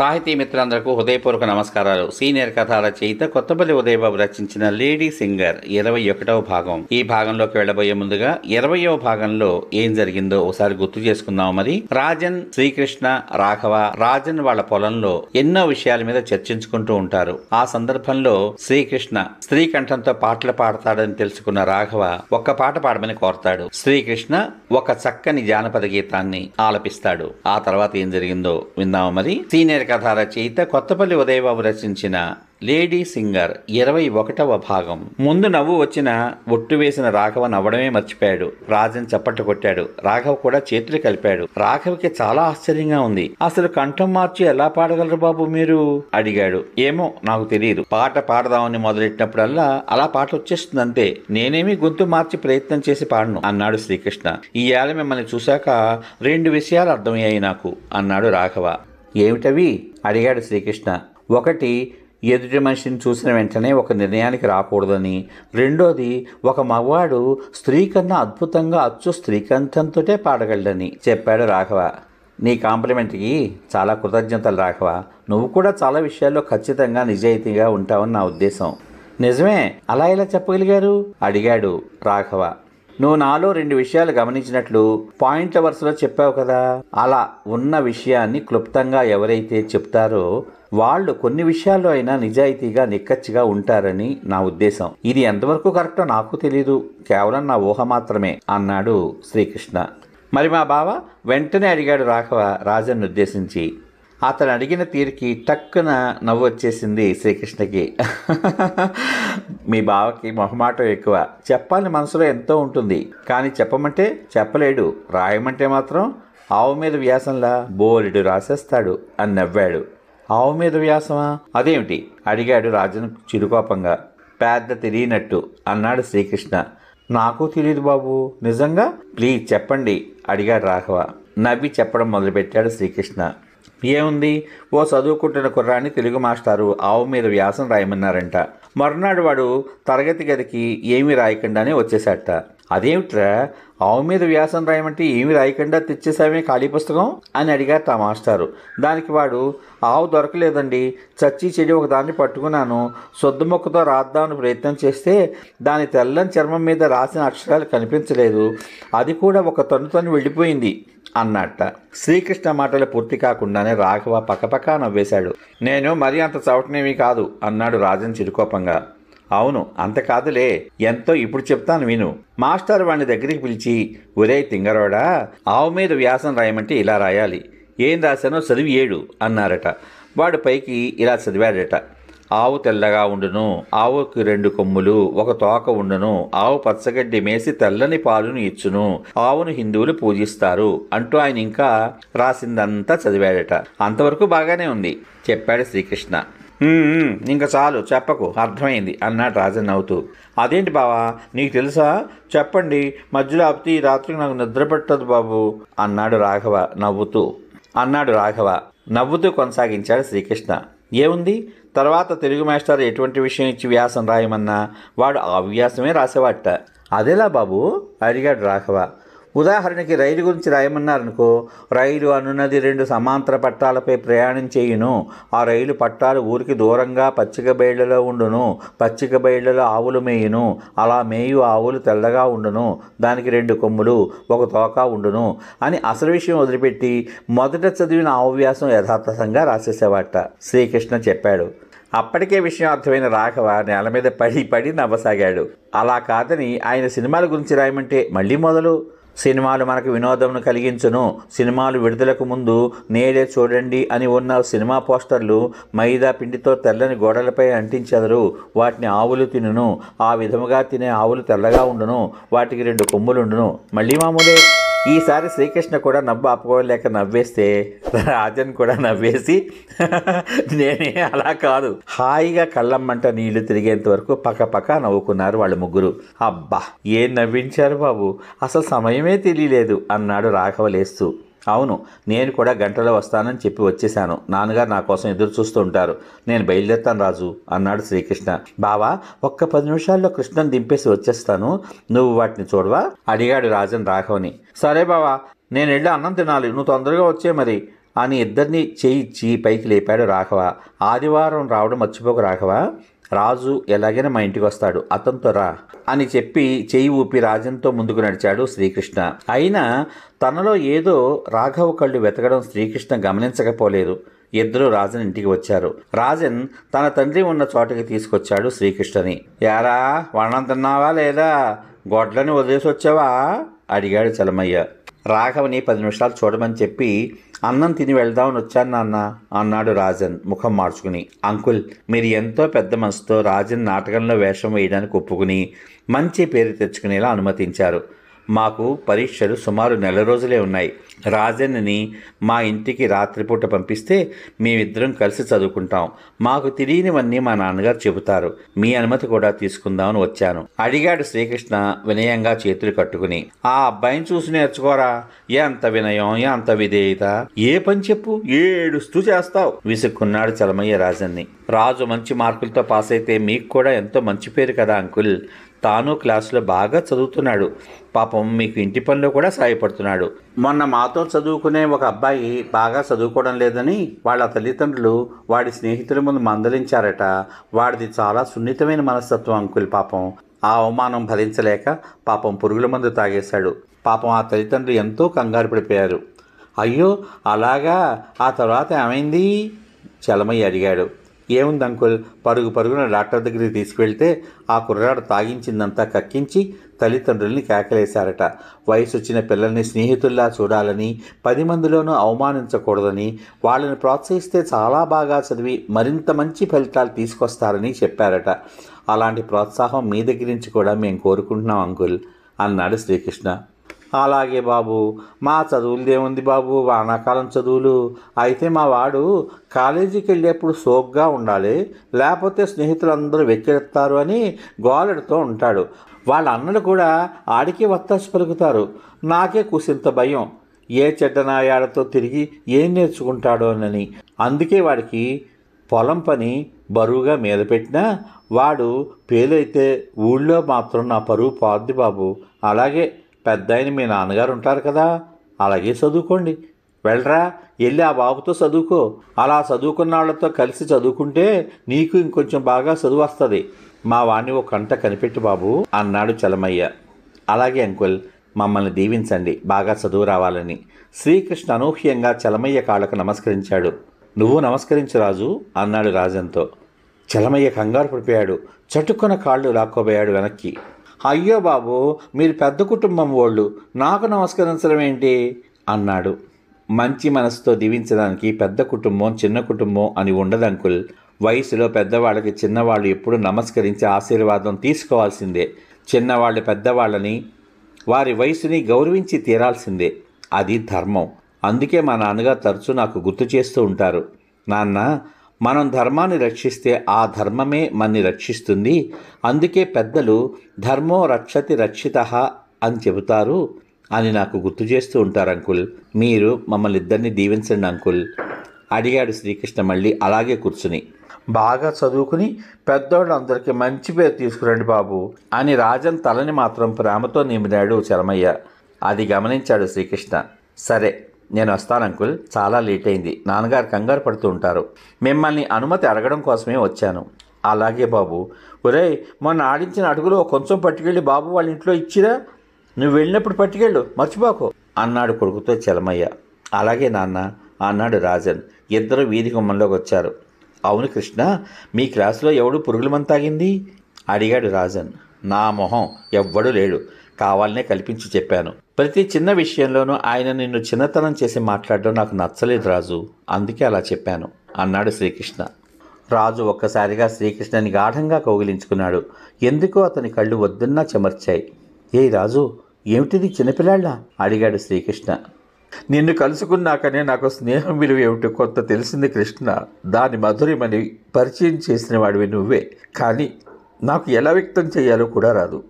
సాహితీ మిత్రులందరకు హృదయపూర్వక నమస్కారాలు సీనియర్ కథ రచయిత కొత్తపల్లి ఉదయబాబు రచించిన లేడీ సింగర్ ఇరవై ఒకటవ భాగం ఈ భాగంలోకి వెళ్ళబోయే ముందుగా ఇరవయో భాగంలో ఏం జరిగిందో ఒకసారి గుర్తు చేసుకుందాం మరి రాజన్ శ్రీకృష్ణ రాఘవ రాజన్ వాళ్ళ పొలంలో ఎన్నో విషయాల మీద చర్చించుకుంటూ ఉంటారు ఆ సందర్భంలో శ్రీకృష్ణ స్త్రీ కంఠంతో పాటలు పాడతాడని తెలుసుకున్న రాఘవ ఒక్క పాట పాడమని కోరతాడు శ్రీకృష్ణ ఒక చక్కని జానపద గీతాన్ని ఆలపిస్తాడు ఆ తర్వాత ఏం జరిగిందో విందాం మరి సీనియర్ కథ రచయిత కొత్తపల్లి ఉదయబాబు రచించిన లేడీ సింగర్ ఇరవై ఒకటవ భాగం ముందు నవ్వు వచ్చిన ఒట్టు వేసిన రాఘవ నవ్వడమే మర్చిపోయాడు రాజన్ చప్పట్లు కొట్టాడు రాఘవ్ కూడా చేతులు కలిపాడు రాఘవ్కి చాలా ఆశ్చర్యంగా ఉంది అసలు కంఠం మార్చి ఎలా పాడగలరు బాబు మీరు అడిగాడు ఏమో నాకు తెలియదు పాట పాడదామని మొదలెట్టినప్పుడల్లా అలా పాట వచ్చేస్తుంది అంతే నేనేమి గొంతు మార్చి ప్రయత్నం చేసి పాడను అన్నాడు శ్రీకృష్ణ ఈ ఏళ మిమ్మల్ని చూశాక రెండు విషయాలు అర్థమయ్యాయి నాకు అన్నాడు రాఘవ ఏమిటవి అడిగాడు శ్రీకృష్ణ ఒకటి ఎదుటి మనిషిని చూసిన వెంటనే ఒక నిర్ణయానికి రాకూడదని రెండోది ఒక మగవాడు స్త్రీ కన్నా అద్భుతంగా అచ్చు స్త్రీకంఠంతోటే పాడగలడని చెప్పాడు రాఘవ నీ కాంప్లిమెంట్కి చాలా కృతజ్ఞతలు రాఘవ నువ్వు కూడా చాలా విషయాల్లో ఖచ్చితంగా నిజాయితీగా ఉంటావని నా ఉద్దేశం నిజమే అలా ఇలా చెప్పగలిగారు అడిగాడు రాఘవ నువ్వు నాలో రెండు విషయాలు గమనించినట్లు పాయింట్ల వరుసలో చెప్పావు కదా అలా ఉన్న విషయాన్ని క్లుప్తంగా ఎవరైతే చెప్తారో వాళ్ళు కొన్ని విషయాల్లో అయినా నిజాయితీగా నిక్కచ్చిగా ఉంటారని నా ఉద్దేశం ఇది ఎంతవరకు కరెక్టో నాకు తెలీదు కేవలం నా ఊహ మాత్రమే అన్నాడు శ్రీకృష్ణ మరి మా బావ వెంటనే అడిగాడు రాఘవ రాజన్ను ఉద్దేశించి అతను అడిగిన తీరుకి టక్కున నవ్వు వచ్చేసింది శ్రీకృష్ణకి మీ బావకి మొహమాటం ఎక్కువ చెప్పాలని మనసులో ఎంతో ఉంటుంది కానీ చెప్పమంటే చెప్పలేడు రాయమంటే మాత్రం ఆవు మీద వ్యాసంలా బోరెడు రాసేస్తాడు అని నవ్వాడు ఆవు మీద వ్యాసమా అదేమిటి అడిగాడు రాజను చిరుకోపంగా పెద్ద తెలియనట్టు అన్నాడు శ్రీకృష్ణ నాకు తెలియదు బాబు నిజంగా ప్లీజ్ చెప్పండి అడిగాడు రాఘవ నవ్వి చెప్పడం మొదలుపెట్టాడు శ్రీకృష్ణ ఏముంది ఓ చదువుకుంటున్న కుర్రాన్ని తెలుగు మాస్టారు ఆవు మీద వ్యాసం రాయమన్నారంట మరునాడు వాడు తరగతి గదికి ఏమీ రాయకుండానే వచ్చేసాట అదేమిట్రా ఆవు మీద వ్యాసం రాయమంటే ఏమి రాయకుండా తెచ్చేసామే ఖాళీ పుస్తకం అని అడిగారు తా మాస్టారు దానికి వాడు ఆవు దొరకలేదండి చచ్చి చెడి ఒక దాన్ని పట్టుకున్నాను సొద్దు మొక్కతో రాద్దామని ప్రయత్నం చేస్తే దాని తెల్లని చర్మం మీద రాసిన అక్షరాలు కనిపించలేదు అది కూడా ఒక తను తను వెళ్ళిపోయింది అన్నట్ట శ్రీకృష్ణ మాటలు పూర్తి కాకుండానే రాఘవ పక్కపక్క నవ్వేశాడు నేను మరీ అంత చవటనేమీ కాదు అన్నాడు రాజన్ చిరుకోపంగా అవును అంత కాదులే ఎంతో ఇప్పుడు చెప్తాను విను మాస్టర్ వాణ్ణి దగ్గరికి పిలిచి ఒరే తింగరోడా ఆవు మీద వ్యాసం రాయమంటే ఇలా రాయాలి ఏం రాశానో చదివి ఏడు అన్నారట వాడు పైకి ఇలా చదివాడట ఆవు తెల్లగా ఉండును ఆవుకు రెండు కొమ్ములు ఒక తోక ఉండును ఆవు పచ్చగడ్డి మేసి తెల్లని పాలును ఇచ్చును ఆవును హిందువులు పూజిస్తారు అంటూ ఆయన ఇంకా రాసిందంతా చదివాడట అంతవరకు బాగానే ఉంది చెప్పాడు శ్రీకృష్ణ ఇంకా చాలు చెప్పకు అర్థమైంది అన్నాడు రాజన్ నవ్వుతూ అదేంటి బావా నీకు తెలుసా చెప్పండి మధ్యలో ఆపితే ఈ రాత్రికి నాకు నిద్ర పెట్టదు బాబు అన్నాడు రాఘవ నవ్వుతూ అన్నాడు రాఘవ నవ్వుతూ కొనసాగించాడు శ్రీకృష్ణ ఏముంది తర్వాత తెలుగు మాస్టర్ ఎటువంటి విషయం ఇచ్చి వ్యాసం రాయమన్నా వాడు ఆ వ్యాసమే రాసేవాట అదేలా బాబు అడిగాడు రాఘవ ఉదాహరణకి రైలు గురించి రాయమన్నారనుకో రైలు అనున్నది రెండు సమాంతర పట్టాలపై ప్రయాణం చేయును ఆ రైలు పట్టాలు ఊరికి దూరంగా పచ్చిక బయళ్లలో ఉండును పచ్చిక బయళ్లలో ఆవులు మేయును అలా మేయు ఆవులు తెల్లగా ఉండును దానికి రెండు కొమ్ములు ఒక తోక ఉండును అని అసలు విషయం వదిలిపెట్టి మొదట చదివిన ఆవ్యాసం యథార్థంగా రాసేసేవాట శ్రీకృష్ణ చెప్పాడు అప్పటికే విషయం అర్థమైన రాఘవ నేల మీద పడి పడి నవ్వసాగాడు అలా కాదని ఆయన సినిమాల గురించి రాయమంటే మళ్ళీ మొదలు సినిమాలు మనకు వినోదంను కలిగించును సినిమాలు విడుదలకు ముందు నేడే చూడండి అని ఉన్న సినిమా పోస్టర్లు మైదా పిండితో తెల్లని గోడలపై అంటించెదరు వాటిని ఆవులు తినును ఆ విధముగా తినే ఆవులు తెల్లగా ఉండును వాటికి రెండు కొమ్ములుండును మళ్ళీ మామూలే ఈసారి శ్రీకృష్ణ కూడా నవ్వు ఆపుకోలేక నవ్వేస్తే రాజన్ కూడా నవ్వేసి నేనే అలా కాదు హాయిగా కళ్ళమ్మంట నీళ్లు తిరిగేంత వరకు పక్కపక్క నవ్వుకున్నారు వాళ్ళు ముగ్గురు అబ్బా ఏం నవ్వించారు బాబు అసలు సమయమే తెలియలేదు అన్నాడు రాఘవలేస్తూ అవును నేను కూడా గంటలో వస్తానని చెప్పి వచ్చేశాను నాన్నగారు నా కోసం ఎదురు చూస్తూ ఉంటారు నేను బయలుదేరుతాను రాజు అన్నాడు శ్రీకృష్ణ బావా ఒక్క పది నిమిషాల్లో కృష్ణను దింపేసి వచ్చేస్తాను నువ్వు వాటిని చూడవా అడిగాడు రాజన్ రాఘవని సరే బావా నేను వెళ్ళి అన్నం తినాలి నువ్వు తొందరగా వచ్చే మరి అని ఇద్దరిని చేయిచ్చి పైకి లేపాడు రాఘవ ఆదివారం రావడం మర్చిపోకు రాఘవ రాజు ఎలాగైనా మా ఇంటికి వస్తాడు అతనితో రా అని చెప్పి చేయి ఊపి రాజంతో ముందుకు నడిచాడు శ్రీకృష్ణ అయినా తనలో ఏదో రాఘవ కళ్ళు వెతకడం శ్రీకృష్ణ గమనించకపోలేదు ఇద్దరు రాజన్ ఇంటికి వచ్చారు రాజన్ తన తండ్రి ఉన్న చోటకి తీసుకొచ్చాడు శ్రీకృష్ణని యారా వర్ణం తిన్నావా లేదా గొడ్లని వదిలేసి వచ్చావా అడిగాడు చలమయ్య రాఘవని పది నిమిషాలు చూడమని చెప్పి అన్నం తిని వెళ్దామని వచ్చాను నాన్న అన్నాడు రాజన్ ముఖం మార్చుకుని అంకుల్ మీరు ఎంతో పెద్ద మనసుతో రాజన్ నాటకంలో వేషం వేయడానికి ఒప్పుకుని మంచి పేరు తెచ్చుకునేలా అనుమతించారు మాకు పరీక్షలు సుమారు నెల రోజులే ఉన్నాయి రాజన్నని మా ఇంటికి రాత్రిపూట పంపిస్తే మేమిద్దరం కలిసి చదువుకుంటాం మాకు తెలియనివన్నీ మా నాన్నగారు చెబుతారు మీ అనుమతి కూడా తీసుకుందామని వచ్చాను అడిగాడు శ్రీకృష్ణ వినయంగా చేతులు కట్టుకుని ఆ అబ్బాయిని చూసి నేర్చుకోరా ఎంత వినయం ఎంత విధేయత ఏ పని చెప్పు ఏడుస్తూ చేస్తావు విసుక్కున్నాడు చలమయ్య రాజన్ని రాజు మంచి మార్కులతో పాస్ అయితే మీకు కూడా ఎంతో మంచి పేరు కదా అంకుల్ తాను క్లాసులో బాగా చదువుతున్నాడు పాపం మీకు ఇంటి పనిలో కూడా సాయపడుతున్నాడు మొన్న మాతో చదువుకునే ఒక అబ్బాయి బాగా చదువుకోవడం లేదని వాళ్ళ తల్లిదండ్రులు వాడి స్నేహితుల ముందు మందలించారట వాడిది చాలా సున్నితమైన మనస్తత్వం అంకుల్ పాపం ఆ అవమానం భరించలేక పాపం పురుగుల మందు తాగేశాడు పాపం ఆ తల్లిదండ్రులు ఎంతో కంగారు పడిపోయారు అయ్యో అలాగా ఆ తర్వాత ఏమైంది చలమయ్య అడిగాడు ఏముంది అంకుల్ పరుగు పరుగున డాక్టర్ దగ్గరికి తీసుకువెళ్తే ఆ కుర్రాడు తాగించిందంతా కక్కించి తల్లిదండ్రుల్ని కేకలేశారట వయసు వచ్చిన పిల్లల్ని స్నేహితుల్లా చూడాలని పది మందిలోనూ అవమానించకూడదని వాళ్ళని ప్రోత్సహిస్తే చాలా బాగా చదివి మరింత మంచి ఫలితాలు తీసుకొస్తారని చెప్పారట అలాంటి ప్రోత్సాహం మీ దగ్గర నుంచి కూడా మేము కోరుకుంటున్నాం అంకుల్ అన్నాడు శ్రీకృష్ణ అలాగే బాబు మా చదువులదేముంది బాబు వానాకాలం చదువులు అయితే మా వాడు కాలేజీకి వెళ్ళేప్పుడు సోగ్గా ఉండాలి లేకపోతే స్నేహితులందరూ వెక్కిరెత్తారు అని గోలెడుతూ ఉంటాడు వాళ్ళ అన్నలు కూడా ఆడికి వత్తాసి పలుకుతారు నాకే కూసింత భయం ఏ చెడ్డనాయాడతో తిరిగి ఏం నేర్చుకుంటాడో అని అందుకే వాడికి పొలం పని బరువుగా మీద పెట్టినా వాడు పేలైతే ఊళ్ళో మాత్రం నా పరువు పోద్ది బాబు అలాగే పెద్ద ఆయన మీ నాన్నగారు ఉంటారు కదా అలాగే చదువుకోండి వెళ్ళరా వెళ్ళి ఆ బాబుతో చదువుకో అలా చదువుకున్న వాళ్ళతో కలిసి చదువుకుంటే నీకు ఇంకొంచెం బాగా చదువు వస్తుంది మా వాణ్ణి ఒక కంట కనిపెట్టి బాబు అన్నాడు చలమయ్య అలాగే అంకుల్ మమ్మల్ని దీవించండి బాగా చదువు రావాలని శ్రీకృష్ణ అనూహ్యంగా చలమయ్య కాళ్ళకు నమస్కరించాడు నువ్వు నమస్కరించు రాజు అన్నాడు రాజంతో చలమయ్య కంగారు పడిపోయాడు చటుక్కున కాళ్ళు లాక్కోబోయాడు వెనక్కి అయ్యో బాబు మీరు పెద్ద కుటుంబం వాళ్ళు నాకు నమస్కరించడం ఏంటి అన్నాడు మంచి మనసుతో దీవించడానికి పెద్ద కుటుంబం చిన్న కుటుంబం అని ఉండదంకుల్ వయసులో పెద్దవాళ్ళకి చిన్నవాళ్ళు ఎప్పుడు నమస్కరించి ఆశీర్వాదం తీసుకోవాల్సిందే చిన్నవాళ్ళు పెద్దవాళ్ళని వారి వయసుని గౌరవించి తీరాల్సిందే అది ధర్మం అందుకే మా నాన్నగారు తరచూ నాకు గుర్తు చేస్తూ ఉంటారు నాన్న మనం ధర్మాన్ని రక్షిస్తే ఆ ధర్మమే మనని రక్షిస్తుంది అందుకే పెద్దలు ధర్మో రక్షతి రక్షిత అని చెబుతారు అని నాకు గుర్తు చేస్తూ ఉంటారు అంకుల్ మీరు మమ్మల్ని ఇద్దరిని దీవించండి అంకుల్ అడిగాడు శ్రీకృష్ణ మళ్ళీ అలాగే కూర్చుని బాగా చదువుకుని పెద్దోళ్ళు అందరికీ మంచి పేరు తీసుకురండి బాబు అని రాజన్ తలని మాత్రం ప్రేమతో నిమిడాడు చరమయ్య అది గమనించాడు శ్రీకృష్ణ సరే నేను వస్తాను అంకుల్ చాలా లేట్ అయింది నాన్నగారు కంగారు పడుతూ ఉంటారు మిమ్మల్ని అనుమతి అడగడం కోసమే వచ్చాను అలాగే బాబు ఒరే మొన్న ఆడించిన అడుగులో కొంచెం పట్టుకెళ్ళి బాబు వాళ్ళ ఇంట్లో ఇచ్చిరా నువ్వు వెళ్ళినప్పుడు పట్టుకెళ్ళు మర్చిపోకు అన్నాడు కొడుకుతో చలమయ్య అలాగే నాన్న అన్నాడు రాజన్ ఇద్దరు వీధి గుమ్మంలోకి వచ్చారు అవును కృష్ణ మీ క్లాసులో ఎవడు పురుగుల మందు తాగింది అడిగాడు రాజన్ నా మొహం ఎవ్వడు లేడు కావాలనే కల్పించి చెప్పాను ప్రతి చిన్న విషయంలోనూ ఆయన నిన్ను చిన్నతనం చేసి మాట్లాడడం నాకు నచ్చలేదు రాజు అందుకే అలా చెప్పాను అన్నాడు శ్రీకృష్ణ రాజు ఒక్కసారిగా శ్రీకృష్ణని గాఢంగా కౌగిలించుకున్నాడు ఎందుకో అతని కళ్ళు వద్దున్నా చెమర్చాయి ఏ రాజు ఏమిటిది చిన్నపిల్లాళ్ళ అడిగాడు శ్రీకృష్ణ నిన్ను కలుసుకున్నాకనే నాకు స్నేహం విలువ ఏమిటి కొంత తెలిసింది కృష్ణ దాని మధురిమని పరిచయం చేసిన వాడివి నువ్వే కానీ నాకు ఎలా వ్యక్తం చేయాలో కూడా రాదు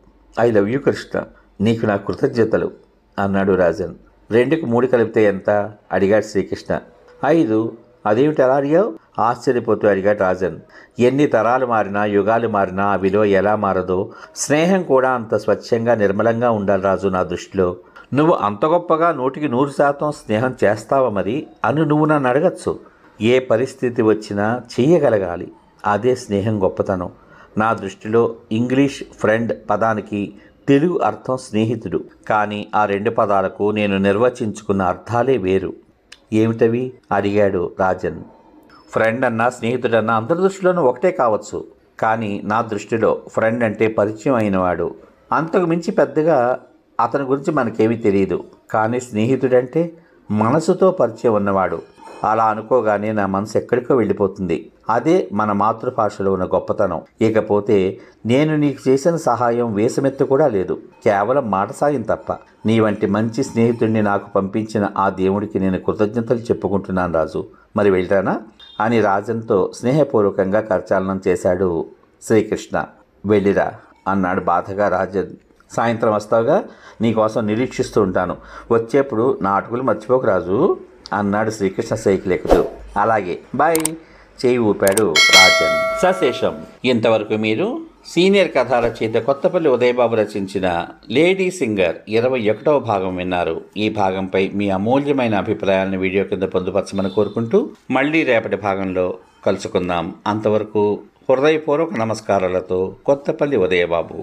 ఐ లవ్ యూ కృష్ణ నీకు నా కృతజ్ఞతలు అన్నాడు రాజన్ రెండుకు మూడు కలిపితే ఎంత అడిగాడు శ్రీకృష్ణ ఐదు అదేమిటి ఎలా అడిగావు ఆశ్చర్యపోతూ అడిగాడు రాజన్ ఎన్ని తరాలు మారినా యుగాలు మారినా ఆ విలువ ఎలా మారదో స్నేహం కూడా అంత స్వచ్ఛంగా నిర్మలంగా ఉండాలి రాజు నా దృష్టిలో నువ్వు అంత గొప్పగా నూటికి నూరు శాతం స్నేహం చేస్తావా మరి అని నువ్వు నన్ను అడగచ్చు ఏ పరిస్థితి వచ్చినా చేయగలగాలి అదే స్నేహం గొప్పతనం నా దృష్టిలో ఇంగ్లీష్ ఫ్రెండ్ పదానికి తెలుగు అర్థం స్నేహితుడు కానీ ఆ రెండు పదాలకు నేను నిర్వచించుకున్న అర్థాలే వేరు ఏమిటవి అడిగాడు రాజన్ ఫ్రెండ్ అన్నా స్నేహితుడన్నా అందరి దృష్టిలోనూ ఒకటే కావచ్చు కానీ నా దృష్టిలో ఫ్రెండ్ అంటే పరిచయం అయినవాడు అంతకు మించి పెద్దగా అతని గురించి మనకేమీ తెలియదు కానీ స్నేహితుడంటే మనసుతో పరిచయం ఉన్నవాడు అలా అనుకోగానే నా మనసు ఎక్కడికో వెళ్ళిపోతుంది అదే మన మాతృభాషలో ఉన్న గొప్పతనం ఇకపోతే నేను నీకు చేసిన సహాయం వేసమెత్తు కూడా లేదు కేవలం మాట సాయం తప్ప నీ వంటి మంచి స్నేహితుడిని నాకు పంపించిన ఆ దేవుడికి నేను కృతజ్ఞతలు చెప్పుకుంటున్నాను రాజు మరి వెళ్ళానా అని రాజంతో స్నేహపూర్వకంగా కరచాలనం చేశాడు శ్రీకృష్ణ వెళ్ళిరా అన్నాడు బాధగా రాజన్ సాయంత్రం వస్తావుగా నీకోసం నిరీక్షిస్తూ ఉంటాను వచ్చేప్పుడు నా అటుకులు మర్చిపోకు రాజు అన్నాడు శ్రీకృష్ణ సైకిల్ ఎక్కుతూ అలాగే బాయ్ చేయి ఊపాడు రాజన్ సశేషం ఇంతవరకు మీరు సీనియర్ కథా రచయిత కొత్తపల్లి ఉదయబాబు రచించిన లేడీ సింగర్ ఇరవై ఒకటవ భాగం విన్నారు ఈ భాగంపై మీ అమూల్యమైన అభిప్రాయాలను వీడియో కింద పొందుపరచమని కోరుకుంటూ మళ్ళీ రేపటి భాగంలో కలుసుకుందాం అంతవరకు హృదయపూర్వక నమస్కారాలతో కొత్తపల్లి ఉదయబాబు